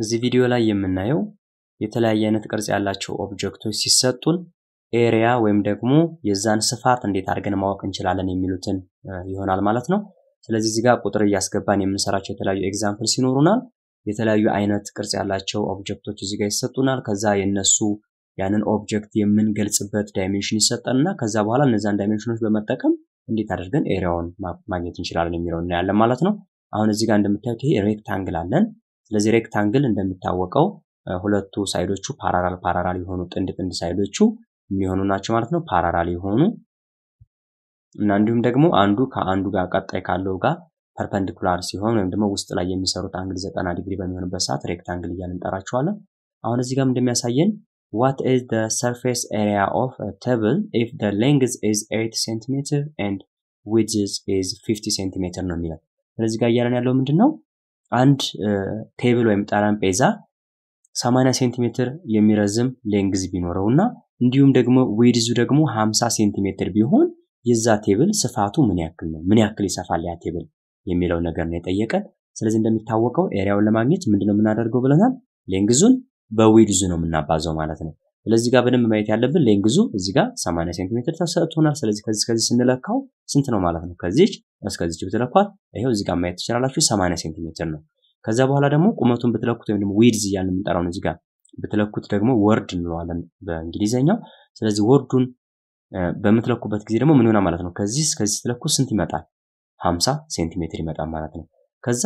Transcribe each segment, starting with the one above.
እዚህ ቪዲዮ ላይ የምናየው የተለያየ አይነት ቅርጽ ያላቸው ኦብጀክቶች ሲሰጡን ኤሪያ ወይም ደግሞ የዛን ስፋት እንዴት አድርገን ማወቅ እንችላለን የሚሉትን ይሆናል ማለት ነው። ስለዚህ እዚህ ጋር ቁጥር እያስገባን የምንሰራቸው የተለያዩ ኤግዛምፕል ሲኖሩናል። የተለያዩ አይነት ቅርጽ ያላቸው ኦብጀክቶች እዚህ ጋር ይሰጡናል። ከዛ የነሱ ያንን ኦብጀክት የምንገልጽበት ዳይሜንሽን ይሰጠንና ከዛ በኋላ እነዛን ዳይሜንሽኖች በመጠቀም እንዴት አድርገን ኤሪያውን ማግኘት እንችላለን የሚለውን እናያለን ማለት ነው። አሁን እዚህ ጋር እንደምታዩት ይሄ ሬክታንግል አለን። ስለዚህ ሬክታንግል እንደሚታወቀው ሁለቱ ሳይዶቹ ፓራራል ፓራራል የሆኑ ጥንድ ጥንድ ሳይዶቹ የሚሆኑ ናቸው ማለት ነው። ፓራራል የሆኑ እና እንዲሁም ደግሞ አንዱ ከአንዱ ጋር ቀጣይ ካለው ጋር ፐርፐንዲኩላር ሲሆን ወይም ደግሞ ውስጥ ላይ የሚሰሩት አንግል ዘጠና ዲግሪ በሚሆንበት ሰዓት ሬክታንግል እያል እንጠራቸዋለን። አሁን እዚህ ጋር እንደሚያሳየን ዋት ኢዝ ዘ ሰርፌስ ኤሪያ ኦፍ ቴብል ኢፍ ዘ ሌንግዝ ኢዝ 8 ሴንቲሜትር ኤንድ ዊድዝ ኢዝ 50 ሴንቲሜትር ነው የሚለው። ስለዚህ ጋር እያለን ያለው ምንድን ነው አንድ ቴብል ወይም ጠረጴዛ 80 ሴንቲሜትር የሚረዝም ሌንግዝ ቢኖረው እና እንዲሁም ደግሞ ዊድዙ ደግሞ 50 ሴንቲሜትር ቢሆን የዛ ቴብል ስፋቱ ምን ያክል ነው? ምን ያክል ይሰፋል ያ ቴብል የሚለው ነገር ነው የጠየቀን። ስለዚህ እንደሚታወቀው ኤሪያውን ለማግኘት ምንድነው የምናደርገው ብለናል? ሌንግዙን በዊድዙ ነው የምናባዘው ማለት ነው። ስለዚህ ጋር በደንብ ማየት ያለብን ሌንግዙ እዚህ ጋር 80 ሴንቲሜትር ተሰጥቶናል። ስለዚህ ከዚህ ከዚህ ስንለካው ስንት ነው ማለት ነው? ከዚች እስከዚች ብትለኳት ይሄው እዚህ ጋር ማየት ትችላላችሁ 80 ሴንቲሜትር ነው። ከዛ በኋላ ደግሞ ቁመቱን ብትለኩት ወይም ደግሞ ዊድዝ እያልን የምንጠራውን እዚህ ጋር ብትለኩት ደግሞ ወርድ እንለዋለን በእንግሊዘኛው። ስለዚህ ወርዱን በምትለኩበት ጊዜ ደግሞ ምን ይሆናል ማለት ነው? ከዚህ እስከዚህ ትለኩ ስንት ይመጣል? 50 ሴንቲሜትር ይመጣል ማለት ነው። ከዛ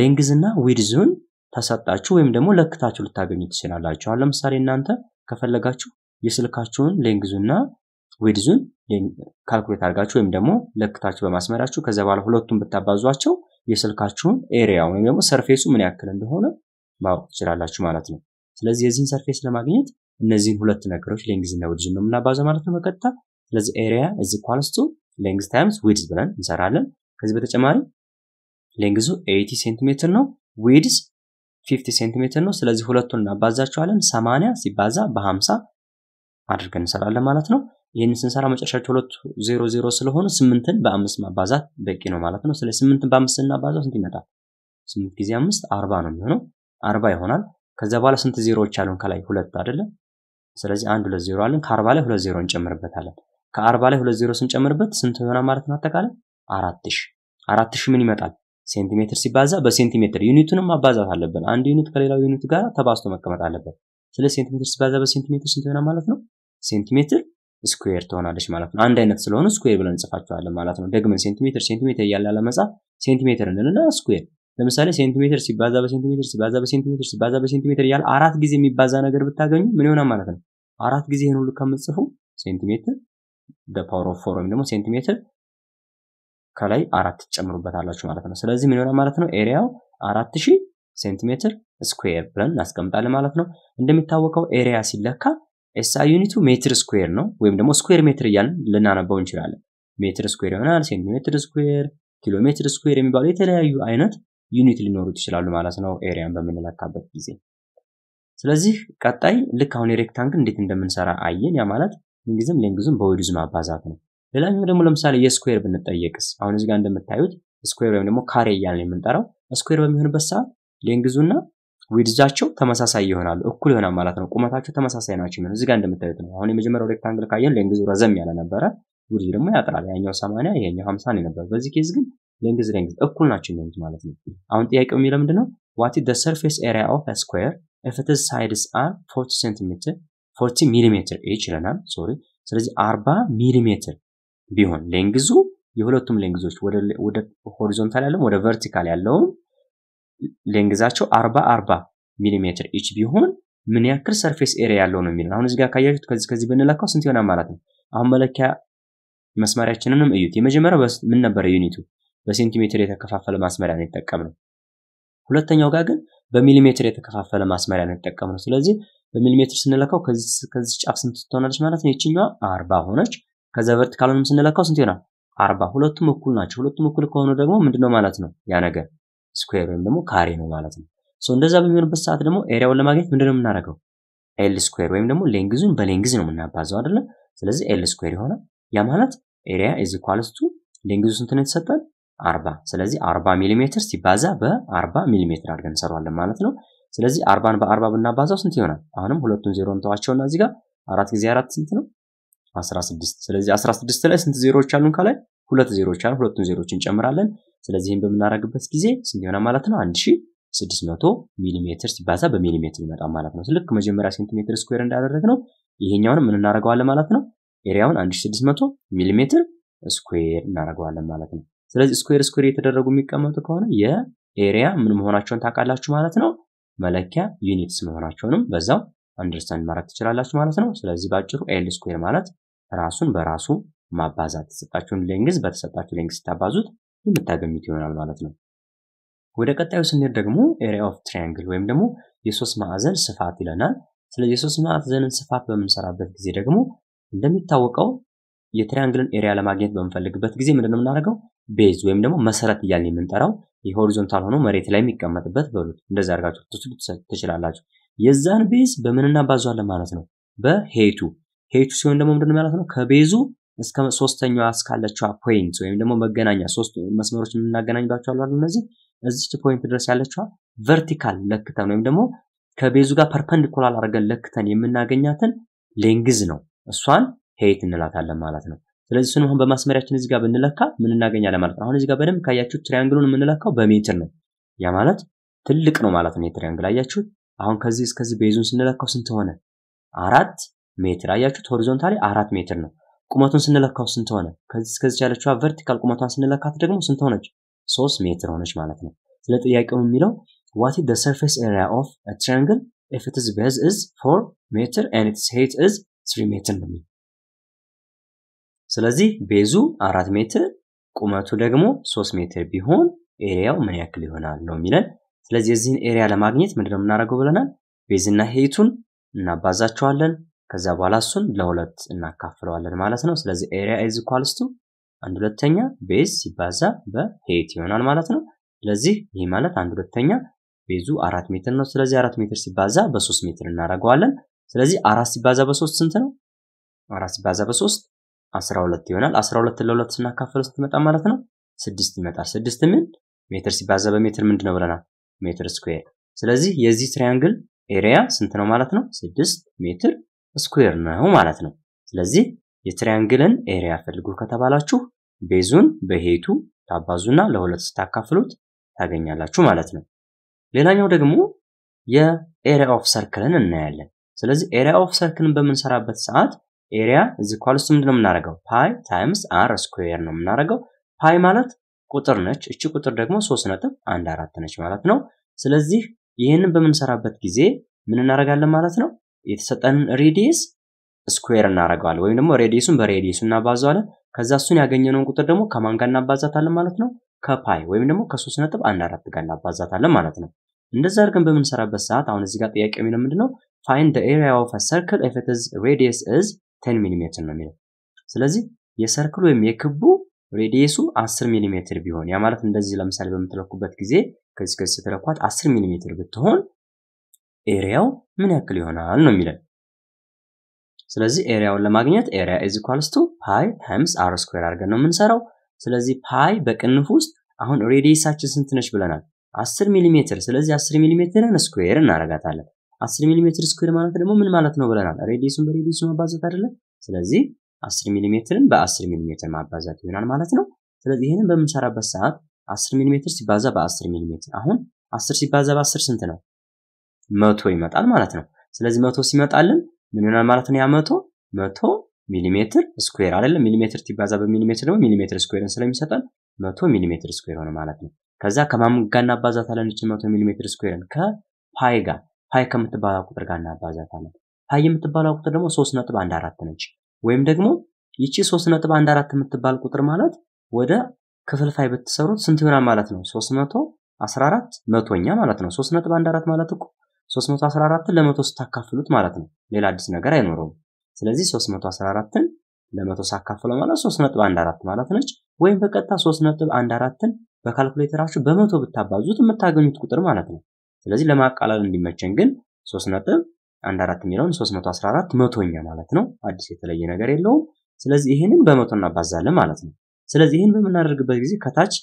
ሌንግዝ እና ዊድዝን ተሰጣችሁ ወይም ደግሞ ለክታችሁ ልታገኙ ትችላላችሁ። ለምሳሌ እናንተ ከፈለጋችሁ የስልካችሁን ሌንግዙና ዊድዙን ካልኩሌት አድርጋችሁ ወይም ደግሞ ለክታችሁ በማስመራችሁ ከዛ በኋላ ሁለቱን ብታባዟቸው የስልካችሁን ኤሪያ ወይም ደግሞ ሰርፌሱ ምን ያክል እንደሆነ ማወቅ ትችላላችሁ ማለት ነው። ስለዚህ የዚህን ሰርፌስ ለማግኘት እነዚህን ሁለት ነገሮች ሌንግዝ እና ዊድዝ ነው የምናባዘው ማለት ነው በቀጥታ። ስለዚህ ኤሪያ እዚ ኳልስቱ ሌንግዝ ታይምስ ዊድዝ ብለን እንሰራለን። ከዚህ በተጨማሪ ሌንግዙ 80 ሴንቲሜትር ነው። ዊድዝ ፊፍቲ ሴንቲሜትር ነው። ስለዚህ ሁለቱን እናባዛቸዋለን። ሰማንያ ሲባዛ በሀምሳ አድርገን እንሰራለን ማለት ነው። ይህን ስንሰራ መጨረሻቸው ሁለቱ ዜሮ ዜሮ ስለሆኑ ስምንትን በአምስት ማባዛት በቂ ነው ማለት ነው። ስለዚህ ስምንትን በአምስት ስናባዛው ስንት ይመጣል? ስምንት ጊዜ አምስት አርባ ነው የሚሆነው። አርባ ይሆናል። ከዚያ በኋላ ስንት ዜሮዎች አሉን? ከላይ ሁለት አይደለም። ስለዚህ አንድ ሁለት ዜሮ አለን። ከአርባ ላይ ሁለት ዜሮ እንጨምርበታለን። ከአርባ ላይ ሁለት ዜሮ ስንጨምርበት ስንት ይሆናል ማለት ነው? አጠቃላይ አራት ሺህ አራት ምን ይመጣል? ሴንቲሜትር ሲባዛ በሴንቲሜትር ዩኒቱንም ማባዛት አለብን። አንድ ዩኒት ከሌላው ዩኒት ጋር ተባዝቶ መቀመጥ አለበት። ስለ ሴንቲሜትር ሲባዛ በሴንቲሜትር ስንት ይሆናል ማለት ነው? ሴንቲሜትር ስኩዌር ትሆናለች ማለት ነው። አንድ አይነት ስለሆኑ ስኩዌር ብለን እንጽፋቸዋለን ማለት ነው። ደግመን ሴንቲሜትር ሴንቲሜትር እያለ ለመጻፍ ሴንቲሜትር እንልና ስኩዌር። ለምሳሌ ሴንቲሜትር ሲባዛ በሴንቲሜትር ሲባዛ በሴንቲሜትር ሲባዛ በሴንቲሜትር እያለ አራት ጊዜ የሚባዛ ነገር ብታገኙ ምን ይሆናል ማለት ነው? አራት ጊዜ ይህን ሁሉ ከምትጽፉ ሴንቲሜትር በፓወር ኦፍ ፎር ወይም ደግሞ ሴንቲሜትር ከላይ አራት ትጨምሩበታላችሁ ማለት ነው። ስለዚህ ምን ይሆናል ማለት ነው? ኤሪያው አራት ሺህ ሴንቲሜትር ስኩዌር ብለን እናስቀምጣለን ማለት ነው። እንደሚታወቀው ኤሪያ ሲለካ ኤስአይ ዩኒቱ ሜትር ስኩዌር ነው፣ ወይም ደግሞ ስኩዌር ሜትር እያልን ልናነበው እንችላለን። ሜትር ስኩዌር ይሆናል፣ ሴንቲሜትር ስኩዌር፣ ኪሎ ሜትር ስኩዌር የሚባሉ የተለያዩ አይነት ዩኒት ሊኖሩት ይችላሉ ማለት ነው ኤሪያን በምንለካበት ጊዜ። ስለዚህ ቀጣይ ልክ አሁን የሬክታንግል እንዴት እንደምንሰራ አየን። ያ ማለት ምንጊዜም ሌንግዙም በዊድዙ ማባዛት ነው። ሌላኛው ደግሞ ለምሳሌ የስኩዌር ብንጠየቅስ አሁን እዚህ ጋር እንደምታዩት ስኩዌር ወይም ደግሞ ካሬ እያልን የምንጠራው ስኩዌር በሚሆንበት ሰዓት ሌንግዙና ዊድዛቸው ተመሳሳይ ይሆናሉ፣ እኩል ይሆናል ማለት ነው። ቁመታቸው ተመሳሳይ ናቸው የሚሆነው እዚህ ጋር እንደምታዩት ነው። አሁን የመጀመሪያው ሬክታንግል ካየን ሌንግዙ ረዘም ያለ ነበረ፣ ዊድዝ ደግሞ ያጥራል። ያኛው 80 ይሄኛው 50 ነው ነበር። በዚህ ኬዝ ግን ሌንግዝ ሌንግዝ እኩል ናቸው የሚሆኑት ማለት ነው። አሁን ጥያቄው የሚለው ምንድነው? ዋት ኢዝ ዘ ሰርፌስ ኤሪያ ኦፍ ስኩዌር ኢፍ ኢትስ ሳይድስ አር 40 ሴንቲሜትር 40 ሚሊሜትር ይችለናል። ሶሪ ስለዚህ 40 ሚሊሜትር ቢሆን ሌንግዙ የሁለቱም ሌንግዞች ወደ ሆሪዞንታል ያለውም ወደ ቨርቲካል ያለውም ሌንግዛቸው አርባ አርባ ሚሊሜትር ኢች ቢሆን ምን ያክል ሰርፌስ ኤሪያ ያለው ነው የሚለው አሁን እዚህ ጋር ካያችሁት ከዚህ ከዚህ ብንለካው ስንት ይሆናል ማለት ነው። አሁን መለኪያ መስመሪያችንንም እዩት። የመጀመሪያው ምን ነበረ? ዩኒቱ በሴንቲሜትር የተከፋፈለ ማስመሪያ ነው ነው ሁለተኛው ጋር ግን በሚሊሜትር የተከፋፈለ ማስመሪያ ነው ነው ስለዚህ በሚሊሜትር ስንለካው ከዚህ ጫፍ ስንት ትሆናለች ማለት ነው? ይችኛዋ አርባ ሆነች። ከዛ ቨርቲካሉንም ስንለካው ስንት ይሆናል? አርባ ሁለቱም እኩል ናቸው። ሁለቱም እኩል ከሆኑ ደግሞ ምንድነው ማለት ነው? ያ ነገር ስኩዌር ወይም ደግሞ ካሬ ነው ማለት ነው። ሶ እንደዛ በሚሆንበት ሰዓት ደግሞ ኤሪያውን ለማግኘት ምንድነው የምናደርገው? ኤል ስኩዌር ወይም ደግሞ ሌንግዙን በሌንግዝ ነው የምናባዘው አይደለ? ስለዚህ ኤል ስኩዌር ይሆናል። ያ ማለት ኤሪያ ኢዝ ኢኳልስ ቱ ሌንግዙ ስንት ነው የተሰጠን? አርባ ስለዚህ አርባ ሚሊሜትር ሲባዛ በአርባ ሚሊሜትር አድርገን እንሰራዋለን ማለት ነው። ስለዚህ አርባን በአርባ ብናባዛው ስንት ይሆናል? አሁንም ሁለቱን ዜሮ እንተዋቸውና እዚህ ጋር አራት ጊዜ አራት ስንት ነው? 16 ስለዚህ 16 ላይ ስንት ዜሮዎች አሉን ከላይ ሁለት ዜሮዎች አሉ ሁለቱን ዜሮዎች እንጨምራለን ስለዚህ በምናደርግበት ጊዜ ስንት ይሆናል ማለት ነው 1600 ሚሊሜትር ሲባዛ በሚሊሜትር ይመጣ ማለት ነው ልክ መጀመሪያ ሴንቲሜትር ስኩዌር እንዳደረግ ነው ይሄኛውንም ምን እናደርገዋለን ማለት ነው ኤሪያውን 1600 ሚሊሜትር ስኩዌር እናደርገዋለን ማለት ነው ስለዚህ ስኩዌር ስኩዌር የተደረጉ የሚቀመጡ ከሆነ የኤሪያ ምን መሆናቸውን ታውቃላችሁ ማለት ነው መለኪያ ዩኒትስ መሆናቸውንም በዛው አንደርስታንድ ማድረግ ትችላላችሁ ማለት ነው ስለዚህ በአጭሩ ኤል ስኩዌር ማለት ራሱን በራሱ ማባዛት የተሰጣችሁን ሌንግዝ በተሰጣችሁ ሌንግዝ ስታባዙት የምታገኙት ይሆናል ማለት ነው። ወደ ቀጣዩ ስንሄድ ደግሞ ኤሪያ ኦፍ ትሪያንግል ወይም ደግሞ የሶስት ማዕዘን ስፋት ይለናል። ስለዚህ የሶስት ማዕዘንን ስፋት በምንሰራበት ጊዜ ደግሞ እንደሚታወቀው የትሪያንግልን ኤሪያ ለማግኘት በምንፈልግበት ጊዜ ምንድነው የምናደርገው ቤዝ ወይም ደግሞ መሰረት እያልን የምንጠራው የሆሪዞንታል ሆኖ መሬት ላይ የሚቀመጥበት በሉት እንደዚ አድርጋችሁ ትችላላችሁ። የዛን ቤዝ በምን እናባዛዋለን ማለት ነው? በሄቱ ሄቱ ሲሆን ደግሞ ምንድነው ማለት ነው ከቤዙ እስከ ሶስተኛዋ እስካለችዋ ፖይንት ወይም ደግሞ መገናኛ ሶስት መስመሮች የምናገናኝባቸው አሉ እነዚህ እዚች ፖይንት ድረስ ያለችዋ ቨርቲካል ለክተን ወይም ደግሞ ከቤዙ ጋር ፐርፐንዲኩላር አድርገን ለክተን የምናገኛትን ሌንግዝ ነው። እሷን ሄት እንላታለን ማለት ነው። ስለዚህ ስንሆን በማስመሪያችን እዚህ ጋር ብንለካ ምን እናገኛለን ማለት ነው። አሁን እዚህ ጋር በደንብ ካያችሁ ትሪያንግሉን የምንለካው በሜትር ነው። ያ ማለት ትልቅ ነው ማለት ነው። የትሪያንግል አያችሁ። አሁን ከዚህ እስከዚህ ቤዙን ስንለካው ስንት ሆነ? አራት ሜትር አያችሁት። ሆሪዞንታሊ አራት ሜትር ነው። ቁመቱን ስንለካው ስንት ሆነ? ከዚህ እስከዚህ ያለችዋ ቨርቲካል ቁመቷን ስንለካት ደግሞ ስንት ሆነች? ሶስት ሜትር ሆነች ማለት ነው። ስለ ጥያቄው የሚለው ዋት ኢዝ ዘ ሰርፌስ ኤሪያ ኦፍ ትሪያንግል ኢፍ ኢትስ ቤዝ ኢዝ ፎር ሜትር ኤንድ ኢትስ ሄይት ኢዝ ስሪ ሜትር ነው። ስለዚህ ቤዙ አራት ሜትር ቁመቱ ደግሞ ሶስት ሜትር ቢሆን ኤሪያው ምን ያክል ይሆናል ነው የሚለን። ስለዚህ የዚህን ኤሪያ ለማግኘት ምንድነው የምናደርገው ብለናል? ቤዝና ሄይቱን እናባዛቸዋለን። ከዛ በኋላ እሱን ለሁለት እናካፍለዋለን ማለት ነው። ስለዚህ ኤሪያ ኢዝ ኢኳልስ ቱ አንድ ሁለተኛ ቤዝ ሲባዛ በሄት ይሆናል ማለት ነው። ስለዚህ ይህ ማለት አንድ ሁለተኛ ቤዙ አራት ሜትር ነው። ስለዚህ አራት ሜትር ሲባዛ በሶስት ሜትር እናደርገዋለን። ስለዚህ አራት ሲባዛ በሶስት ስንት ነው? አራት ሲባዛ በሶስት አስራ ሁለት ይሆናል። አስራ ሁለት ለሁለት ስናካፍለው ስንት ይመጣል ማለት ነው? ስድስት ይመጣል። ስድስት ምን ሜትር ሲባዛ በሜትር ምንድን ነው ብለናል? ሜትር ስኩዌር። ስለዚህ የዚህ ትሪያንግል ኤሪያ ስንት ነው ማለት ነው? ስድስት ሜትር ስኩዌር ነው ማለት ነው። ስለዚህ የትሪያንግልን ኤሪያ ፈልጉ ከተባላችሁ ቤዙን በሄቱ ታባዙና ለሁለት ስታካፍሉት ታገኛላችሁ ማለት ነው። ሌላኛው ደግሞ የኤሪያ ኦፍ ሰርክልን እናያለን። ስለዚህ ኤሪያ ኦፍ ሰርክልን በምንሰራበት ሰዓት ኤሪያ እዚህ ኳልስ ምንድነው ነው የምናደርገው? ፓይ ታይምስ አር ስኩዌር ነው የምናደርገው። ፓይ ማለት ቁጥር ነች። እቺ ቁጥር ደግሞ 3 ነጥብ 1 አራት ነች ማለት ነው። ስለዚህ ይህንን በምንሰራበት ጊዜ ምን እናደርጋለን ማለት ነው? የተሰጠን ሬዲየስ ስኩዌር እናደርገዋለን ወይም ደግሞ ሬዲየሱን በሬዲየሱ እናባዘዋለን። ከዛ እሱን ያገኘነውን ቁጥር ደግሞ ከማን ጋር እናባዛታለን ማለት ነው? ከፓይ ወይም ደግሞ ከሶስት ነጥብ አንድ አራት ጋር እናባዛታለን ማለት ነው። እንደዛ አድርገን በምንሰራበት ሰዓት አሁን እዚህ ጋር ጥያቄ የሚለው ምንድን ነው? ፋይንድ ኤሪያ ኦፍ ሰርክል ኢፍ ኢት ኢዝ ሬዲየስ ኢዝ ቴን ሚሊሜትር ነው የሚለው። ስለዚህ የሰርክል ወይም የክቡ ሬዲየሱ 10 ሚሊ ሜትር ቢሆን ያ ማለት እንደዚህ ለምሳሌ በምትለኩበት ጊዜ ከዚህ ከዚህ ስትለኳት 10 ሚሊ ሜትር ብትሆን ኤሪያው ምን ያክል ይሆናል ነው የሚለን። ስለዚህ ኤሪያውን ለማግኘት ኤሪያ ኢዝ ኢኳልስ ቱ ፓይ ታይምስ አር ስኩዌር አድርገን ነው የምንሰራው። ስለዚህ ፓይ በቅንፍ ውስጥ አሁን ሬዲየሳችን ስንት ነች ብለናል? 10 ሚሊ ስለዚህ 10 ሚሊ ሜትርን ስኩዌር እናረጋታለን። 10 ሚሊ ስኩዌር ማለት ደግሞ ምን ማለት ነው ብለናል? ሬዲየሱን በሬዲየሱ ማባዛት አይደለ? ስለዚህ 10 ሚሊ ሜትርን በ10 ሚሊ ማባዛት ይሆናል ማለት ነው። ስለዚህ ይሄንን በምንሰራበት ሰዓት 10 ሚሊ ሲባዛ በ10 ሚሊ አሁን 10 ሲባዛ በ10 ስንት ነው? መቶ ይመጣል ማለት ነው። ስለዚህ መቶ ሲመጣልን ምን ይሆናል ማለት ነው? ያ መቶ መቶ ሚሊሜትር ስኩዌር አይደለም። ሚሊሜትር ቲባዛ በሚሊሜትር ደግሞ ሚሊሜትር ስኩዌርን ስለሚሰጠን መቶ ሚሊሜትር ስኩዌር ሆነ ማለት ነው። ከዛ ከማምን ጋር እናባዛታለን እችን መቶ ሚሊሜትር ስኩዌርን ከፓይ ጋር ፓይ ከምትባለው ቁጥር ጋር እናባዛታለን። ፓይ የምትባለው ቁጥር ደግሞ ሶስት ነጥብ አንድ አራት ነች። ወይም ደግሞ ይቺ ሶስት ነጥብ አንድ አራት የምትባል ቁጥር ማለት ወደ ክፍልፋይ ብትሰሩት ስንት ይሆናል ማለት ነው? ሶስት መቶ አስራ አራት መቶኛ ማለት ነው። ሶስት ነጥብ አንድ አራት ማለት እኮ 314ን ለመቶ ስታካፍሉት ማለት ነው። ሌላ አዲስ ነገር አይኖረውም። ስለዚህ 314ን ለመቶ ሳካፍለው ማለት 3.14 ማለት ነች። ወይም በቀጥታ 3.14ን በካልኩሌተራችሁ በመቶ ብታባዙት የምታገኙት ቁጥር ማለት ነው። ስለዚህ ለማቃለል እንዲመቸን ግን 3.14 የሚለውን 314 መቶኛ ማለት ነው። አዲስ የተለየ ነገር የለውም። ስለዚህ ይህንን በመቶ እናባዛለን ማለት ነው። ስለዚህ ይህን በምናደርግበት ጊዜ ከታች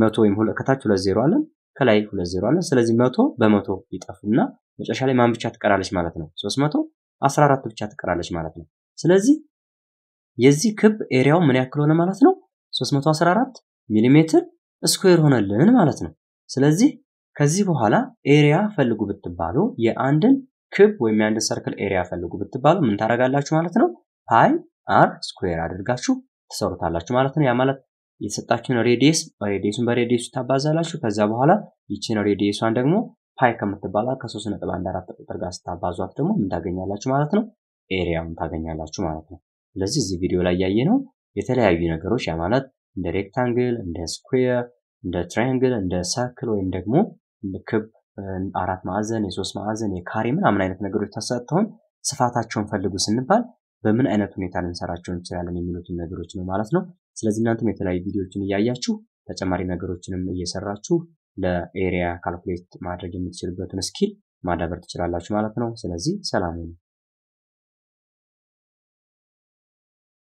መቶ ወይም ከታች ሁለት ዜሮ አለን ከላይ ሁለት ዜሮ አለ። ስለዚህ መቶ በመቶ ይጠፉና መጨረሻ ላይ ማን ብቻ ትቀራለች ማለት ነው? ሶስት መቶ አስራ አራት ብቻ ትቀራለች ማለት ነው። ስለዚህ የዚህ ክብ ኤሪያው ምን ያክል ሆነ ማለት ነው? 314 ሚሊሜትር ስኩዌር ሆነልን ማለት ነው። ስለዚህ ከዚህ በኋላ ኤሪያ ፈልጉ ብትባሉ የአንድን ክብ ወይም የአንድን ሰርክል ኤሪያ ፈልጉ ብትባሉ ምን ታደርጋላችሁ ማለት ነው? ፓይ አር ስኩዌር አድርጋችሁ ትሰሩታላችሁ ማለት ነው። ያ ማለት የተሰጣችሁን ሬዲየስ ሬዲየሱን በሬዲየሱ ታባዛላችሁ። ከዛ በኋላ ይችን ሬዲየሷን ደግሞ ፓይ ከምትባላ ከሶስት ነጥብ አንድ አራት ቁጥር ጋር ስታባዟት ደግሞ ምን ታገኛላችሁ ማለት ነው? ኤሪያውን ታገኛላችሁ ማለት ነው። ስለዚህ እዚህ ቪዲዮ ላይ ያየ ነው የተለያዩ ነገሮች ያ ማለት እንደ ሬክታንግል፣ እንደ ስኩዌር፣ እንደ ትራያንግል፣ እንደ ሰርክል ወይም ደግሞ ክብ፣ አራት ማዕዘን፣ የሶስት ማዕዘን፣ የካሬ ምናምን አይነት ነገሮች ተሰጥተውን ስፋታቸውን ፈልጉ ስንባል በምን አይነት ሁኔታ ልንሰራቸው እንችላለን የሚሉትን ነገሮች ነው ማለት ነው። ስለዚህ እናንተም የተለያዩ ቪዲዮዎችን እያያችሁ ተጨማሪ ነገሮችንም እየሰራችሁ ለኤሪያ ካልኩሌት ማድረግ የምትችልበትን ስኪል ማዳበር ትችላላችሁ ማለት ነው። ስለዚህ ሰላም